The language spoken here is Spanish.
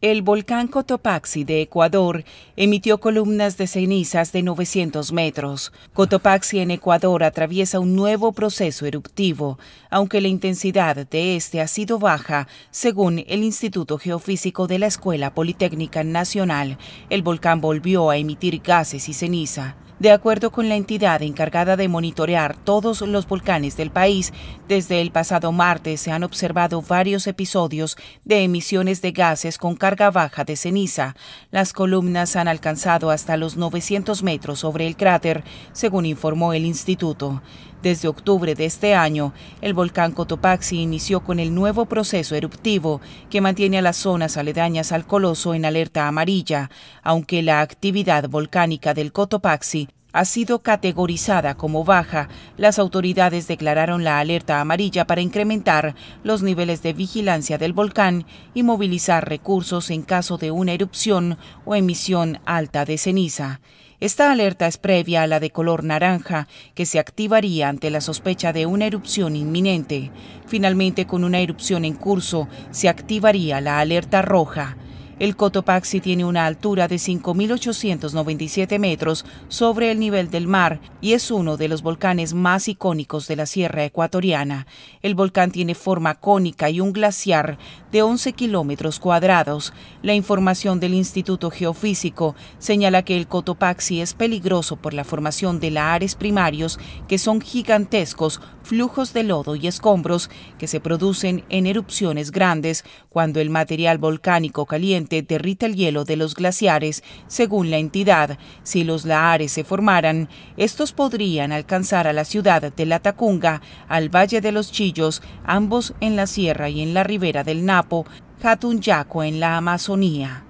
El volcán Cotopaxi de Ecuador emitió columnas de cenizas de 900 metros. Cotopaxi en Ecuador atraviesa un nuevo proceso eruptivo, aunque la intensidad de este ha sido baja, según el Instituto Geofísico de la Escuela Politécnica Nacional. El volcán volvió a emitir gases y ceniza. De acuerdo con la entidad encargada de monitorear todos los volcanes del país, desde el pasado martes se han observado varios episodios de emisiones de gases con carga baja de ceniza. Las columnas han alcanzado hasta los 900 metros sobre el cráter, según informó el instituto. Desde octubre de este año, el volcán Cotopaxi inició con el nuevo proceso eruptivo que mantiene a las zonas aledañas al coloso en alerta amarilla, aunque la actividad volcánica del Cotopaxi ha sido categorizada como baja, las autoridades declararon la alerta amarilla para incrementar los niveles de vigilancia del volcán y movilizar recursos en caso de una erupción o emisión alta de ceniza. Esta alerta es previa a la de color naranja, que se activaría ante la sospecha de una erupción inminente. Finalmente, con una erupción en curso, se activaría la alerta roja. El Cotopaxi tiene una altura de 5.897 metros sobre el nivel del mar y es uno de los volcanes más icónicos de la Sierra Ecuatoriana. El volcán tiene forma cónica y un glaciar de 11 kilómetros cuadrados. La información del Instituto Geofísico señala que el Cotopaxi es peligroso por la formación de lahares primarios, que son gigantescos flujos de lodo y escombros que se producen en erupciones grandes cuando el material volcánico caliente derrita el hielo de los glaciares, según la entidad. Si los lahares se formaran, estos podrían alcanzar a la ciudad de La al Valle de los Chillos, ambos en la sierra y en la ribera del Napo, Jatunyaco en la Amazonía.